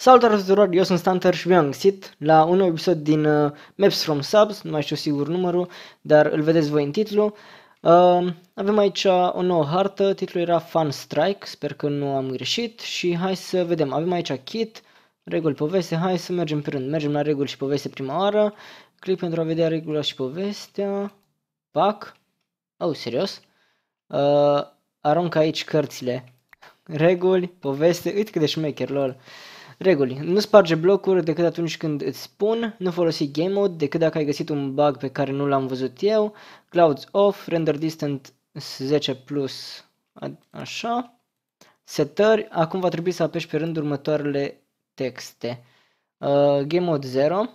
Salutare tuturor, eu sunt Stanter și v am găsit la un nou episod din uh, Maps from Subs, nu mai știu sigur numărul, dar îl vedeți voi în titlu. Uh, avem aici uh, o nouă hartă, titlul era Fun Strike, sper că nu am greșit și hai să vedem. Avem aici kit, reguli, poveste, hai să mergem pe rând. Mergem la reguli și poveste prima oară, Clip pentru a vedea regula și povestea, pac, oh, serios? Uh, arunc aici cărțile, reguli, poveste, uite cât de șmecher, lol. Uh, Reguli. Nu sparge blocuri decât atunci când îți spun, nu folosi game mode decât dacă ai găsit un bug pe care nu l-am văzut eu, clouds off, render distant 10 plus, a, așa, setări, acum va trebui să apeși pe rând următoarele texte. Uh, game mode 0,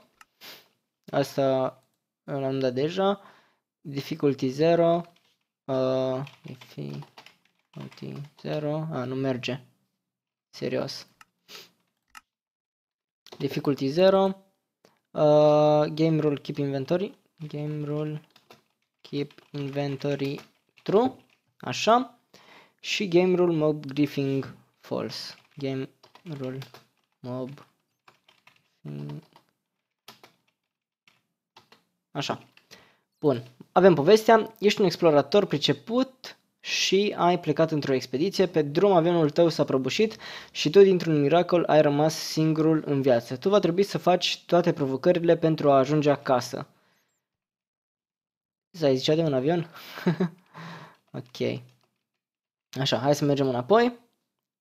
asta l-am dat deja, difficulty 0, uh, difficulty 0, a, nu merge, serios difficulty 0, uh, game rule keep inventory, game rule keep inventory true, așa, și game rule mob griefing false, game rule mob Așa. Bun. Avem povestea. Ești un explorator priceput și ai plecat într-o expediție, pe drum avionul tău s-a prăbușit și tu dintr-un miracol ai rămas singurul în viață. Tu va trebui să faci toate provocările pentru a ajunge acasă. S-ai zicea de un avion? ok. Așa, hai să mergem înapoi.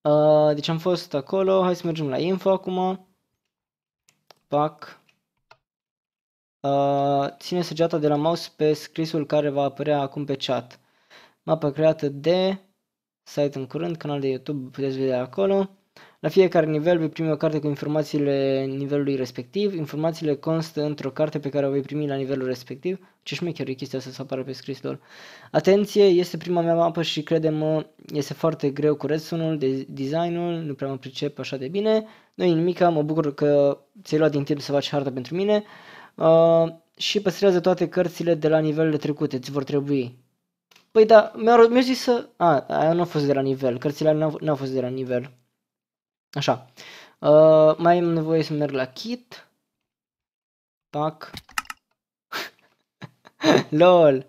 Uh, deci am fost acolo, hai să mergem la info acum. Pac. Uh, ține săgeata de la mouse pe scrisul care va apărea acum pe chat mapă creată de site în curând, canal de YouTube, puteți vedea acolo. La fiecare nivel vei primi o carte cu informațiile nivelului respectiv. Informațiile constă într-o carte pe care o vei primi la nivelul respectiv. Ce șmecher e chestia asta să apară pe scris lor. Atenție, este prima mea mapă și credem, mă este foarte greu cu resunul, de designul, nu prea mă pricep așa de bine. Nu e nimica, mă bucur că ți-ai luat din timp să faci harta pentru mine. Uh, și păstrează toate cărțile de la nivelele trecute, ți vor trebui. Păi da, mi-au mi zis să... A, aia nu a fost de la nivel, cărțile alea nu au fost de la nivel. Așa. Uh, mai am nevoie să merg la kit. Tac. LOL.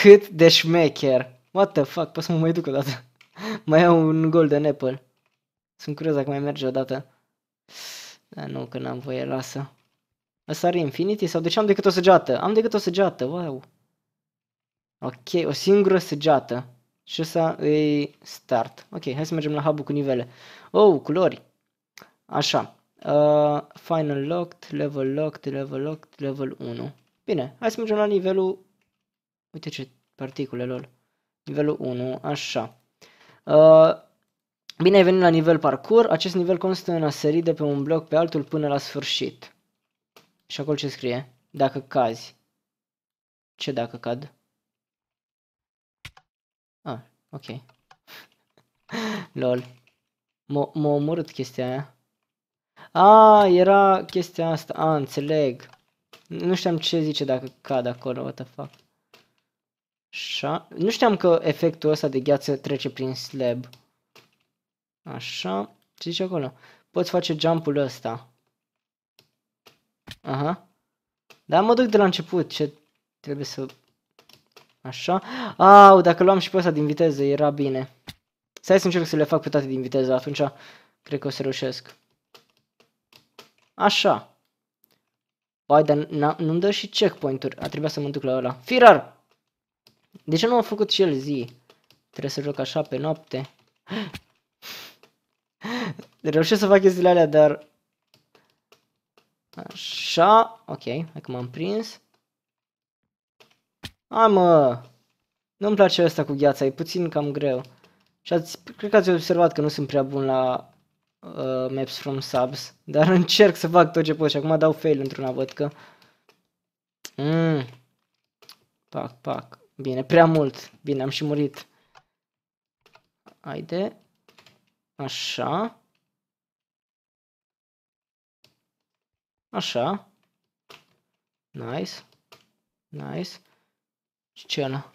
Cât de șmecher. What the fuck, pot să mă mai duc o dată. mai iau un golden apple. Sunt curios dacă mai merge o dată. Da, nu, că n-am voie, lasă. Asta are infinity sau de ce am decât o săgeată? Am decât o săgeată, wow. Ok, o singură săgeată. Și să e start. Ok, hai să mergem la hub cu nivele. Oh, culori. Așa. Uh, final locked, level locked, level locked, level 1. Bine, hai să mergem la nivelul... Uite ce particule, lor. Nivelul 1, așa. Uh, bine ai venit la nivel parcur. Acest nivel constă în a sări de pe un bloc pe altul până la sfârșit. Și acolo ce scrie? Dacă cazi. Ce dacă cad? Ah, ok. Lol. M-a omorât chestia aia. ah, era chestia asta. ah, înțeleg. Nu știam ce zice dacă cad acolo, what the fuck. Așa. Nu știam că efectul ăsta de gheață trece prin slab. Așa. Ce zice acolo? Poți face jump-ul ăsta. Aha. Dar mă duc de la început, ce trebuie să Așa. Au, dacă luam și pe ăsta din viteză, era bine. Stai să încerc să le fac pe toate din viteză, atunci cred că o să reușesc. Așa. Vai dar nu-mi dă și checkpoint-uri. A trebuit să mă duc la ăla. Firar! De ce nu am făcut și el zi? Trebuie să joc așa pe noapte. Reușesc să fac chestiile alea, dar... Așa, ok, acum am prins. Am. Nu-mi place asta cu gheața, e puțin cam greu. Și ați, cred că ați observat că nu sunt prea bun la uh, Maps from Subs, dar încerc să fac tot ce pot și acum dau fail într-una, văd că... Mm. Pac, pac. Bine, prea mult. Bine, am și murit. Haide. Așa. Așa. Nice. Nice. Și ce ăla?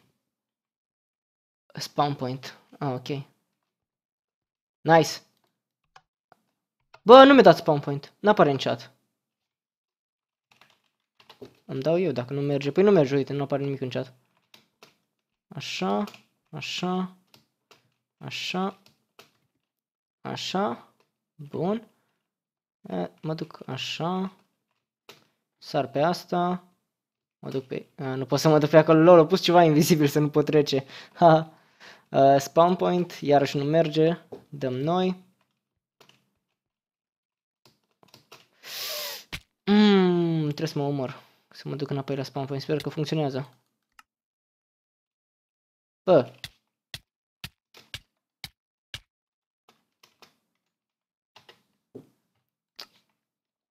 Spawn point. Ah, ok. Nice. Bă, nu mi-a dat spawn point. N-apare în chat. Îmi dau eu dacă nu merge. Păi nu merge, uite, nu apare nimic în chat. Așa, așa, așa, așa, bun. E, mă duc așa, sar pe asta, Mă duc pe... Uh, nu pot să mă duc pe acolo. Lol, a pus ceva invizibil să nu pot trece. Ha. Uh, spawn point, iarăși nu merge. Dăm noi. Mm, trebuie să mă umor. Să mă duc înapoi la spawn point. Sper că funcționează. Bă.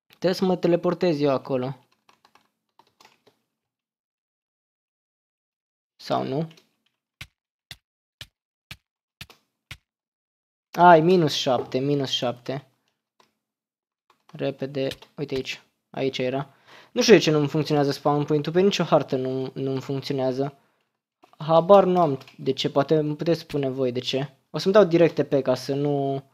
Trebuie să mă teleportez eu acolo. Sau nu? Ai, minus 7, minus 7. Repede, uite aici, aici era. Nu știu de ce nu funcționează spawn point-ul, păi pe nicio hartă nu, nu funcționează. Habar nu am de ce, poate îmi puteți spune voi de ce. O să-mi dau directe pe ca să nu...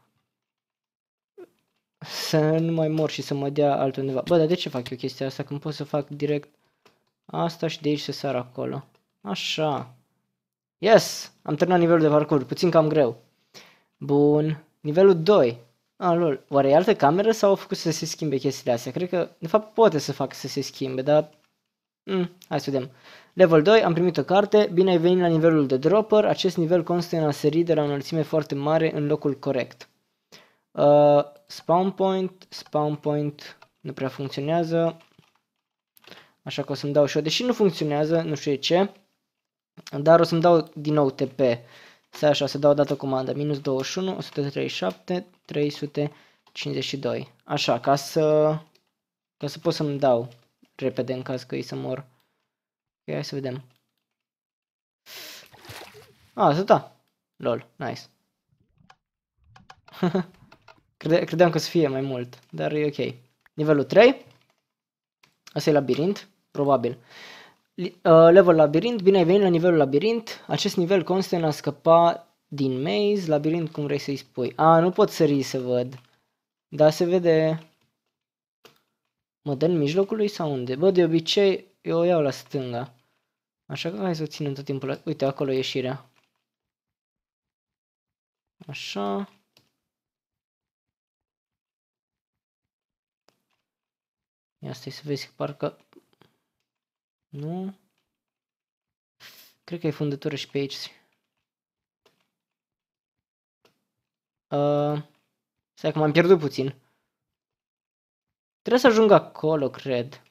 Să nu mai mor și să mă dea altundeva. Bă, dar de ce fac eu chestia asta când pot să fac direct asta și de aici să sar acolo? Așa. Yes! Am terminat nivelul de parcurs. Puțin cam greu. Bun. Nivelul 2. A, ah, lol. Oare e altă cameră sau au făcut să se schimbe chestiile astea? Cred că, de fapt, poate să fac să se schimbe, dar... Mm, hai să vedem. Level 2, am primit o carte. Bine ai venit la nivelul de dropper. Acest nivel constă în a se de la o înălțime foarte mare în locul corect. Uh, spawn point, spawn point nu prea funcționează. Așa că o să-mi dau și eu, deși nu funcționează, nu știu ce. Dar o să-mi dau din nou TP. Să așa, să dau o dată comandă. Minus 21, 137, 352. Așa, ca să, ca să pot să-mi dau repede în caz că ei să mor. hai să vedem. A, asta da. Lol, nice. Crede, credeam că să fie mai mult, dar e ok. Nivelul 3. Asta e labirint, probabil. Uh, level labirint, bine ai venit la nivelul labirint. Acest nivel constă în a scăpa din maze, labirint cum vrei să-i spui. A, nu pot sări să văd. Dar se vede... Mă dă în mijlocul lui sau unde? Bă, de obicei eu o iau la stânga. Așa că hai să o ținem tot timpul la... Uite, acolo e ieșirea. Așa. Ia stai să vezi, parcă nu? Cred că e fundătură și pe aici. Uh, stai că m-am pierdut puțin. Trebuie să ajung acolo, cred.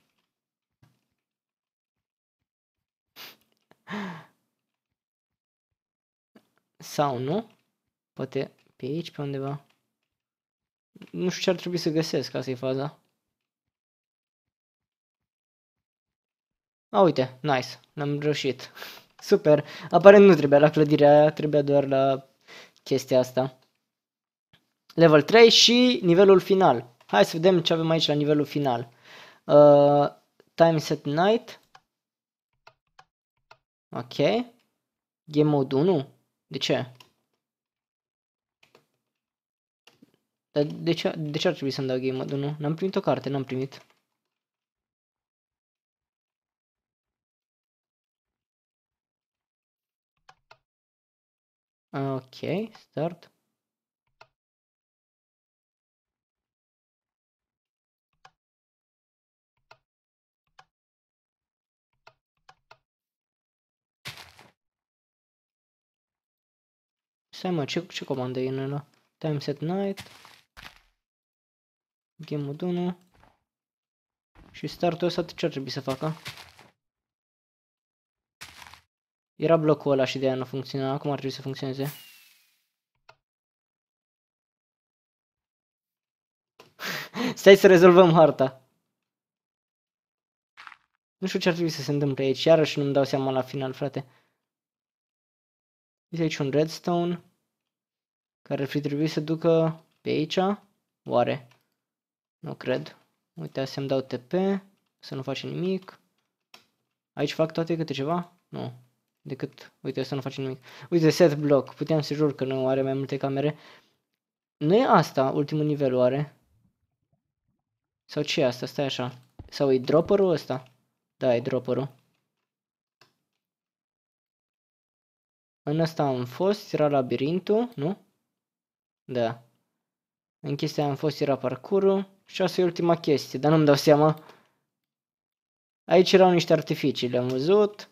Sau nu? Poate pe aici, pe undeva. Nu știu ce ar trebui să găsesc, asta e faza. A, uite, nice, n am reușit. Super, aparent nu trebuia la clădirea aia, trebuia doar la chestia asta. Level 3 și nivelul final. Hai să vedem ce avem aici la nivelul final. Uh, time set night. Ok. Game mode 1? De ce? de ce, de ce ar trebui să-mi dau game mode 1? N-am primit o carte, n-am primit. Ok, start. Stai mă, ce, ce comandă e în ăla? Time set night. Game mode 1. Și startul ăsta ce ar trebui să facă? Era blocul ăla și de aia nu funcționa. Acum ar trebui să funcționeze. Stai să rezolvăm harta. Nu știu ce ar trebui să se întâmple aici. Iarăși nu-mi dau seama la final, frate. Este aici un redstone. Care ar fi trebuit să ducă pe aici. Oare? Nu cred. Uite, să-mi dau TP. Să nu faci nimic. Aici fac toate câte ceva? Nu decât, uite, să nu facem nimic. Uite, set block, puteam să jur că nu are mai multe camere. Nu e asta ultimul nivel, oare? Sau ce e asta? Stai așa. Sau e dropperul ăsta? Da, e dropperul. În ăsta am fost, era labirintul, nu? Da. În chestia am fost, era parcurul. Și asta e ultima chestie, dar nu-mi dau seama. Aici erau niște artificii, le-am văzut.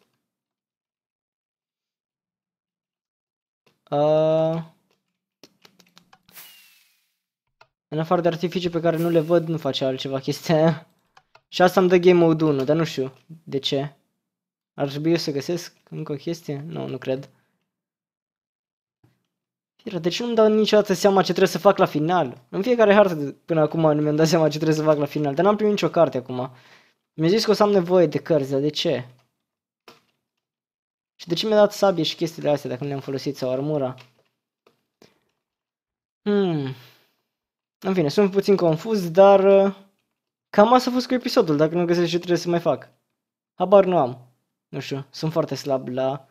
Uh, în afară de artificii pe care nu le văd, nu face altceva chestia Și asta îmi dă game mode 1, dar nu știu de ce. Ar trebui eu să găsesc încă o chestie? Nu, nu cred. de ce nu-mi dau niciodată seama ce trebuie să fac la final? În fiecare hartă până acum nu mi-am dat seama ce trebuie să fac la final, dar n-am primit nicio carte acum. Mi-a zis că o să am nevoie de cărți, dar de ce? Și de ce mi-a dat sabie și chestiile astea dacă nu le-am folosit sau armura? Hmm. În fine, sunt puțin confuz, dar uh, cam asta a fost cu episodul. Dacă nu găsesc ce trebuie să mai fac. Habar nu am. Nu știu, sunt foarte slab la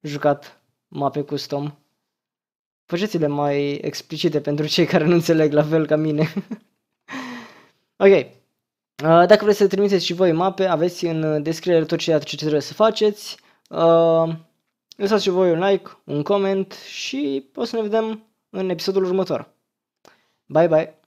jucat mape custom. Faceți-le mai explicite pentru cei care nu înțeleg la fel ca mine. ok. Uh, dacă vreți să trimiteți și voi mape, aveți în descriere tot ceea ce trebuie să faceți. Uh, lăsați și voi un like, un coment și o să ne vedem în episodul următor. Bye bye!